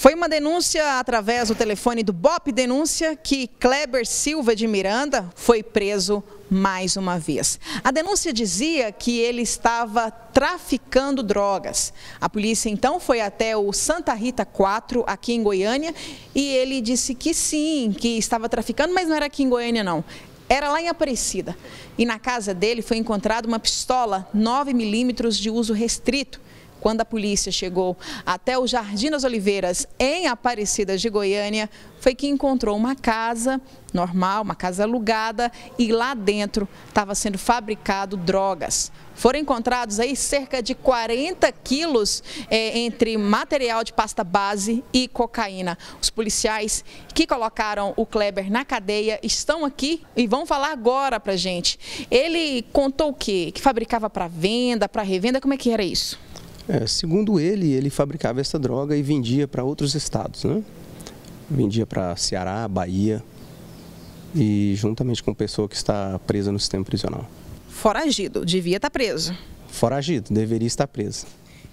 Foi uma denúncia através do telefone do BOP Denúncia que Kleber Silva de Miranda foi preso mais uma vez. A denúncia dizia que ele estava traficando drogas. A polícia então foi até o Santa Rita 4, aqui em Goiânia, e ele disse que sim, que estava traficando, mas não era aqui em Goiânia não. Era lá em Aparecida. E na casa dele foi encontrada uma pistola 9 milímetros de uso restrito quando a polícia chegou até o Jardim das Oliveiras, em Aparecida de Goiânia, foi que encontrou uma casa normal, uma casa alugada, e lá dentro estava sendo fabricado drogas. Foram encontrados aí cerca de 40 quilos é, entre material de pasta base e cocaína. Os policiais que colocaram o Kleber na cadeia estão aqui e vão falar agora pra gente. Ele contou o quê? Que fabricava para venda, para revenda, como é que era isso? É, segundo ele, ele fabricava essa droga e vendia para outros estados, né? Vendia para Ceará, Bahia e juntamente com pessoa que está presa no sistema prisional. Foragido, devia estar tá preso. Foragido, deveria estar preso.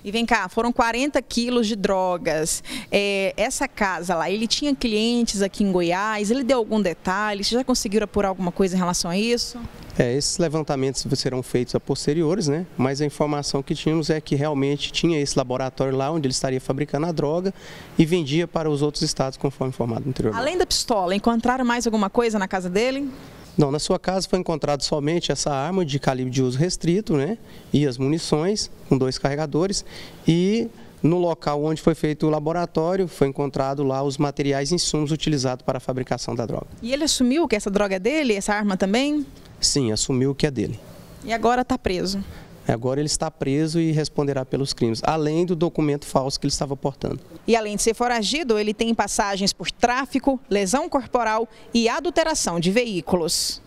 E vem cá, foram 40 quilos de drogas. É, essa casa lá, ele tinha clientes aqui em Goiás, ele deu algum detalhe? Vocês já conseguiram apurar alguma coisa em relação a isso? É, esses levantamentos serão feitos a posteriores, né? Mas a informação que tínhamos é que realmente tinha esse laboratório lá onde ele estaria fabricando a droga e vendia para os outros estados, conforme informado anteriormente. Além da pistola, encontraram mais alguma coisa na casa dele? Não, na sua casa foi encontrado somente essa arma de calibre de uso restrito, né? E as munições, com dois carregadores. E no local onde foi feito o laboratório, foi encontrado lá os materiais e insumos utilizados para a fabricação da droga. E ele assumiu que essa droga é dele, essa arma também? Sim, assumiu que é dele. E agora está preso? Agora ele está preso e responderá pelos crimes, além do documento falso que ele estava portando. E além de ser foragido, ele tem passagens por tráfico, lesão corporal e adulteração de veículos.